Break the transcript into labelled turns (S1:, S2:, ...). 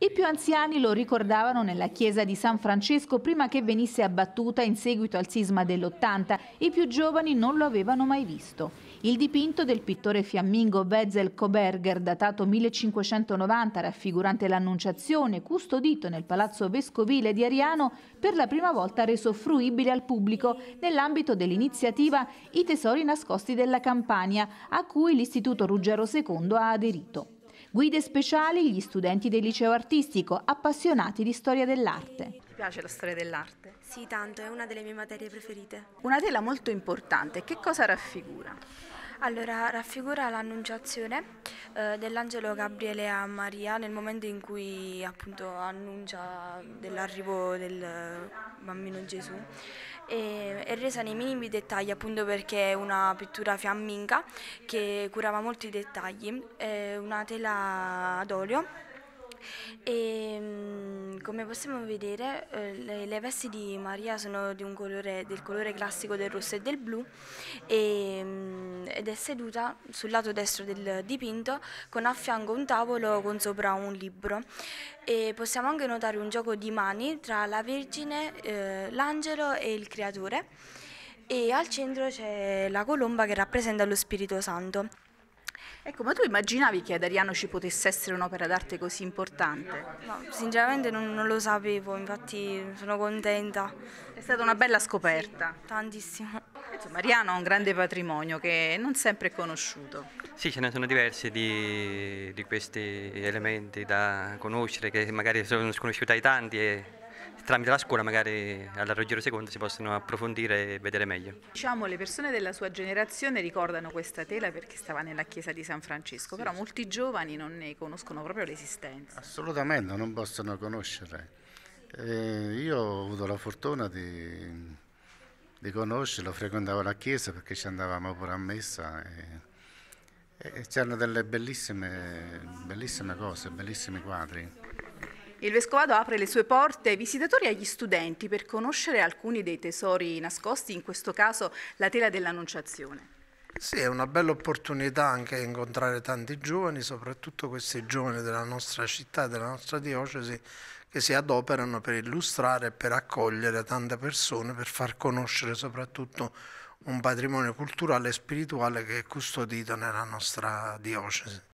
S1: I più anziani lo ricordavano nella chiesa di San Francesco prima che venisse abbattuta in seguito al sisma dell'80, i più giovani non lo avevano mai visto. Il dipinto del pittore fiammingo Wetzel Koberger, datato 1590, raffigurante l'Annunciazione, custodito nel Palazzo Vescovile di Ariano, per la prima volta reso fruibile al pubblico nell'ambito dell'iniziativa I tesori nascosti della Campania, a cui l'Istituto Ruggero II ha aderito. Guide speciali gli studenti del liceo artistico, appassionati di storia dell'arte. Ti piace la storia dell'arte? Sì, tanto, è una delle mie materie preferite. Una tela molto importante, che cosa raffigura? Allora,
S2: raffigura l'annunciazione eh, dell'angelo Gabriele a Maria nel momento in cui appunto annuncia dell'arrivo del eh, bambino Gesù e è resa nei minimi dettagli appunto perché è una pittura fiamminga che curava molti dettagli, è una tela ad olio e come possiamo vedere eh, le, le, vesti di Maria sono di colore, del colore classico del rosso e del blu e, mh, mm, ed è seduta sul lato destro del dipinto con a fianco un tavolo con sopra un libro. E possiamo anche notare un gioco di mani tra la Vergine, eh, l'angelo e il
S1: creatore e al centro c'è la colomba che rappresenta lo Spirito Santo. Ecco, ma tu immaginavi che ad Ariano ci potesse essere un'opera d'arte così importante?
S2: No, sinceramente non, non, lo sapevo, infatti sono contenta. È stata una bella scoperta.
S1: Sì, tantissimo. Insomma, Ariano ha un grande patrimonio che non sempre è conosciuto.
S2: Sì, ce ne sono diversi di, di questi elementi da conoscere che magari sono sconosciuti ai tanti e tramite la scuola magari alla Rogero II si possono approfondire e vedere meglio.
S1: Diciamo le persone della sua generazione ricordano questa tela perché stava nella chiesa di San Francesco, sì, però sì. molti giovani non ne conoscono proprio l'esistenza.
S2: Assolutamente, non possono conoscere. Eh, io ho avuto la fortuna di, di conoscerlo, frequentavo la chiesa perché ci andavamo pure a messa. E... E c'erano delle bellissime, bellissime cose, bellissimi quadri.
S1: Il Vescovado apre le sue porte ai visitatori e agli studenti per conoscere alcuni dei tesori nascosti, in questo caso la tela dell'Annunciazione.
S2: Sì, è una bella opportunità anche incontrare tanti giovani, soprattutto questi giovani della nostra città, della nostra diocesi, che si adoperano per illustrare e per accogliere tante persone, per far conoscere soprattutto un patrimonio culturale e spirituale che è custodito nella nostra diocesi.